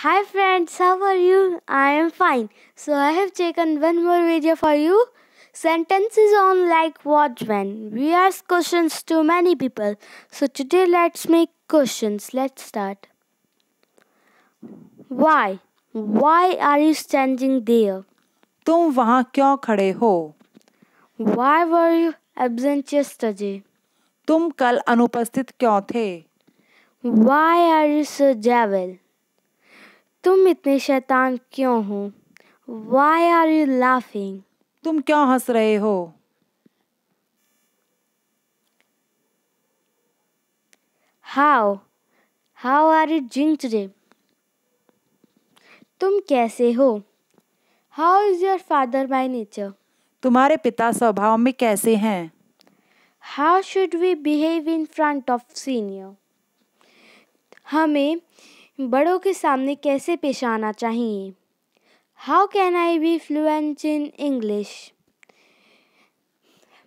Hi friends, how are you? I am fine. So I have taken one more video for you. Sentences on like what when. We ask questions to many people. So today let's make questions. Let's start. Why? Why are you standing there? तुम वहाँ क्यों खड़े हो Why were you absent yesterday? तुम कल अनुपस्थित क्यों थे Why are you so devil? तुम इतने शैतान क्यों हो वाई आर यू लाफिंग तुम क्यों हंस रहे हो how how are you doing today तुम कैसे हो how is your father by nature तुम्हारे पिता स्वभाव में कैसे हैं how should we behave in front of senior हमें बड़ों के सामने कैसे पेश आना चाहिए how can I be fluent in English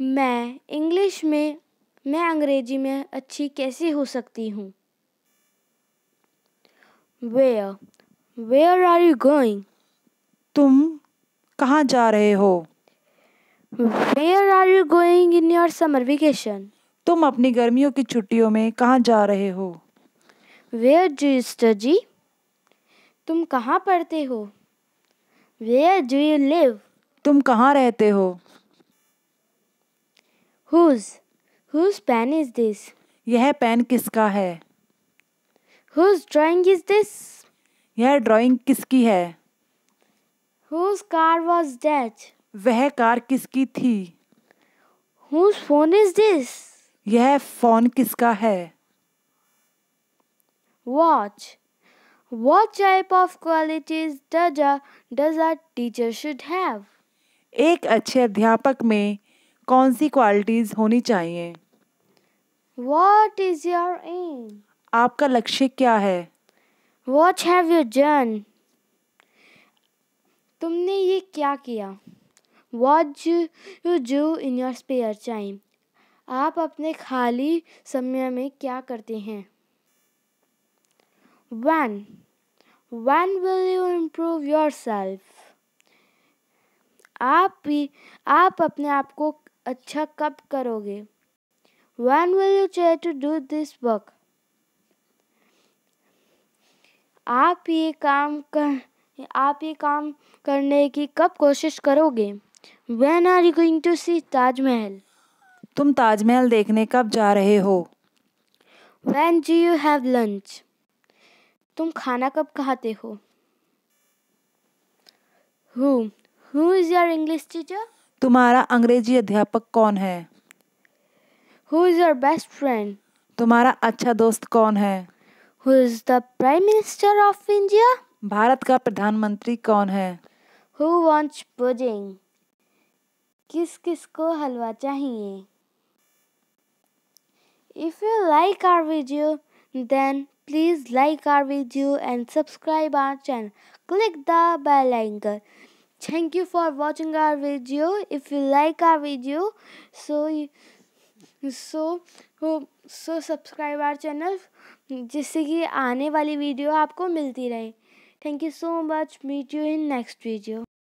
मैं इंग्लिश में मैं अंग्रेजी में अच्छी कैसे हो सकती हूँ where where are you going तुम कहाँ जा रहे हो where are you going in your summer vacation तुम अपनी गर्मियों की छुट्टियों में कहाँ जा रहे हो वेयर डू यू स्टडी तुम कहाँ पढ़ते हो वेयर डू यू लिव तुम कहाँ रहते हो whose whose pen is this यह पेन किसका है हुज ड्राइंग इज दिस यह ड्राइंग किसकी है हुज कार वाज दैट वह कार किसकी थी हुज फोन इज दिस यह फोन किसका है watch. What type of qualities does a, does a teacher should have? एक अच्छे अध्यापक में कौन सी क्वालिटीज होनी चाहिए What is your aim? आपका लक्ष्य क्या है What have you done? तुमने ये क्या किया What do you do in your spare time? आप अपने खाली समय में क्या करते हैं 1. When will you improve yourself? आप भी आप अपने आप को अच्छा कब करोगे when will you try to do this work आप ये काम कर आप ये काम करने की कब कोशिश करोगे when are you going to see Taj Mahal तुम ताजमहल देखने कब जा रहे हो when do you have lunch तुम खाना कब खाते हो who is your English teacher तुम्हारा अंग्रेजी अध्यापक कौन है who is your best friend तुम्हारा अच्छा दोस्त कौन है who is the prime minister of India भारत का प्रधानमंत्री कौन है हु वॉन्ट्स पुडिंग किस किस को हलवा चाहिए if you like our video then Please like our video and subscribe our channel. Click the bell icon. Thank you for watching our video. If you like our video, so so so subscribe our channel जिससे कि आने वाली video आपको मिलती रहे thank you so much meet you in next video